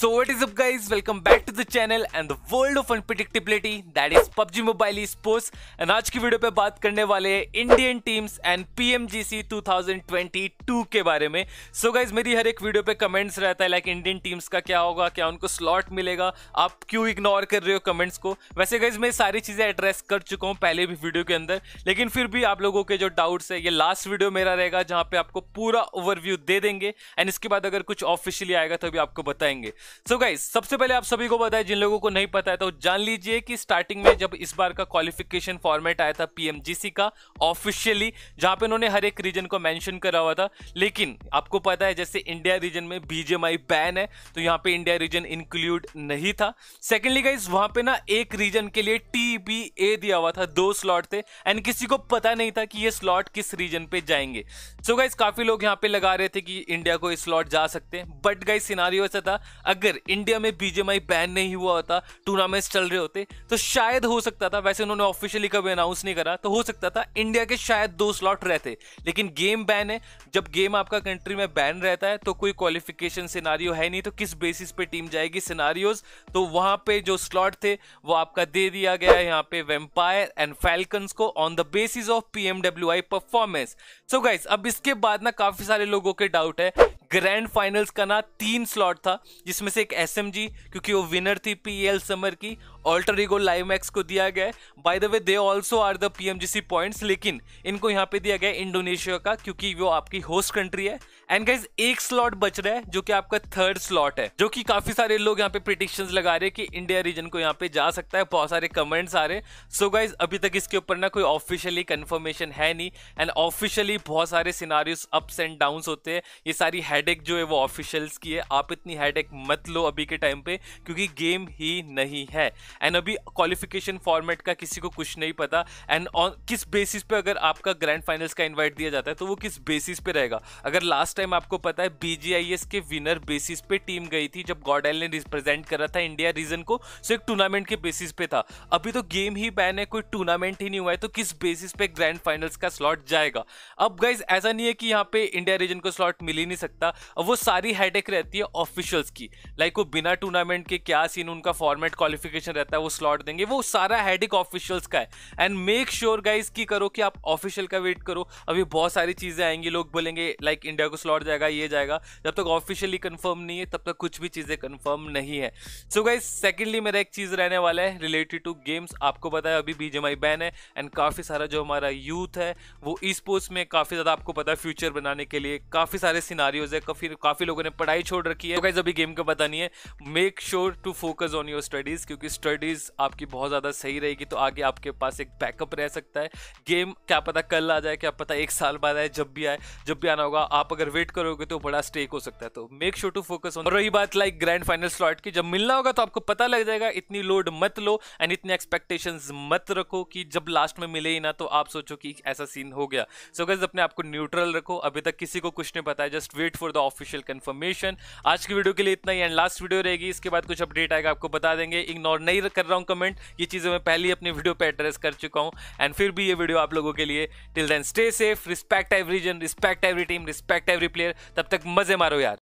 So what is up guys welcome back to the channel and the world of unpredictability that is PUBG Mobile Esports and आज की video पे बात करने वाले हैं Indian teams and PMGC 2022 के बारे में सो so गाइज मेरी हर एक वीडियो pe कमेंट्स रहता है लाइक like इंडियन टीम्स का क्या होगा क्या उनको स्लॉट मिलेगा आप क्यों इग्नोर कर रहे हो कमेंट्स को वैसे गाइज मैं सारी चीज़ें एड्रेस कर चुका हूँ पहले भी वीडियो के अंदर लेकिन फिर भी आप लोगों के जो डाउट्स है ये लास्ट वीडियो मेरा रहेगा जहाँ पे आपको पूरा ओवरव्यू दे देंगे एंड इसके बाद अगर कुछ ऑफिशियली आएगा तो भी आपको बताएंगे सो so गाइज सबसे पहले आप सभी को बताया जिन लोगों को नहीं पता है तो जान लीजिए कि स्टार्टिंग में जब इस बार का क्वालिफिकेशन फॉर्मेट आया था पीएमजीसी का ऑफिशियली जहां पे उन्होंने हर एक रीजन को मेंशन करा हुआ था लेकिन आपको पता है जैसे इंडिया रीजन में बीजेएमआई बैन है तो यहाँ पे इंडिया रीजन इंक्लूड नहीं था सेकेंडली गाइज वहां पे ना एक रीजन के लिए टी दिया हुआ था दो स्लॉट थे एंड किसी को पता नहीं था कि ये स्लॉट किस रीजन पे जाएंगे सो so गाइज काफी लोग यहाँ पे लगा रहे थे कि इंडिया को स्लॉट जा सकते हैं बट गाइज सिनारी ऐसा था अगर इंडिया में बीजेमआई बैन नहीं हुआ होता टूर्नामेंट्स चल रहे होते तो शायद हो सकता था वैसे उन्होंने ऑफिशियली कभी अनाउंस नहीं करा तो हो सकता था इंडिया के शायद दो स्लॉट रहते लेकिन गेम बैन है जब गेम आपका कंट्री में बैन रहता है तो कोई क्वालिफिकेशन सिनारियो है नहीं तो किस बेसिस पे टीम जाएगी सिनारियोज तो वहां पे जो स्लॉट थे वो आपका दे दिया गया यहाँ पे वेम्पायर एंड फैल्कन्स को on the basis of P performance so guys अब इसके बाद ना काफी सारे लोगों के डाउट है ग्रैंड फाइनल्स का ना तीन स्लॉट था जिसमें से एक एस क्योंकि वो विनर थी पी समर की ऑल्टर ईगो लाइव को दिया गया by the way they also are the P points लेकिन इनको यहाँ पे दिया गया इंडोनेशिया का क्योंकि वो आपकी होस्ट कंट्री है एंड गाइज एक स्लॉट बच रहा है जो कि आपका थर्ड स्लॉट है जो कि काफी सारे लोग यहाँ पे प्रिडिक्शन लगा रहे हैं कि इंडिया रीजन को यहाँ पे जा सकता है बहुत सारे कमेंट्स आ रहे हैं सो गाइज अभी तक इसके ऊपर ना कोई ऑफिशियली कंफर्मेशन है नहीं एंड ऑफिशियली बहुत सारे सिनारियोस अप्स एंड डाउन होते हैं ये सारी हैडेक जो है वो ऑफिशियल्स की है आप इतनी हैडेक मत लो अभी के टाइम पे क्योंकि गेम ही नहीं है एंड अभी क्वालिफिकेशन फॉर्मेट का किसी को कुछ नहीं पता एंड ऑन किस बेसिस पे अगर आपका ग्रैंड फाइनल्स का इन्वाइट दिया जाता है तो वो किस बेसिस पे रहेगा अगर लास्ट टाइम आपको पता है बीजीआईएस के विनर बेसिस पे टीम गई थी जब गॉडेल ने रिप्रेजेंट करा था इंडिया रीजन को सो एक टूर्नामेंट के बेसिस पे था अभी तो गेम ही बैन है कोई टूर्नामेंट ही नहीं हुआ है तो किस बेसिस पे ग्रैंड फाइनल्स का स्लॉट जाएगा अब गाइज ऐसा नहीं है कि यहाँ पे इंडिया रीजन को स्लॉट मिल ही नहीं सकता अब वो सारी हेडेक रहती है ऑफिशियल्स की लाइक वो बिना टूर्नामेंट के क्या सीन उनका फॉर्मेट क्वालिफिकेशन रहता है वो स्लॉट देंगे वो सारा हेडेक ऑफिशियल्स का है एंड मेक श्योर गाइज की करो कि आप ऑफिशियल का वेट करो अभी बहुत सारी चीजें आएंगी लोग बोलेंगे लाइक इंडिया को स्लॉट स्लॉट जाएगा ये जाएगा जब तक ऑफिशियली कंफर्म नहीं है तब तक कुछ भी चीज़ें कंफर्म नहीं है सो गाइज सेकेंडली मेरा एक चीज़ रहने वाला है रिलेटेड टू गेम्स आपको पता है अभी बी बैन है एंड काफ़ी सारा जो हमारा यूथ है वो ई स्पोर्ट्स में काफ़ी ज़्यादा आपको पता है फ्यूचर बनाने के लिए काफ़ी सारे सिनारियोज है काफ़ी काफ़ी लोगों ने पढ़ाई छोड़ रखी है तो गाइज अभी गेम का पता नहीं है make sure to focus on your studies क्योंकि स्टडीज़ आपकी बहुत ज़्यादा सही रहेगी तो आगे आपके पास एक बैकअप रह सकता है गेम क्या पता कल आ जाए क्या पता एक साल बाद आए जब भी आए जब भी आना होगा आप अगर वेट करोगे तो बड़ा स्टेक हो सकता है तो make sure to focus on रही बात लाइक ग्रैंड फाइनल स्लॉट की जब मिलना होगा तो आपको पता लग जाएगा इतनी लोड मत लो एंड इतने एक्सपेक्टेशन मत रखो कि जब लास्ट में मिले ही ना तो आप सोचो कि ऐसा सीन हो गया सो गज अपने आपको न्यूट्रल रखो अभी तक किसी को कुछ नहीं पता है just wait for the official confirmation आज की वीडियो के लिए इतना ही एंड लास्ट वीडियो रहेगी इसके बाद कुछ अपडेट आएगा आपको बता देंगे इग्नोर नहीं कर रहा हूँ कमेंट ये चीज़ें मैं पहले ही अपने वीडियो पर एड्रेस कर चुका हूँ एंड फिर भी ये वीडियो आप लोगों के लिए till then stay safe respect every जन respect every team respect every every player तब तक मजे मारो यार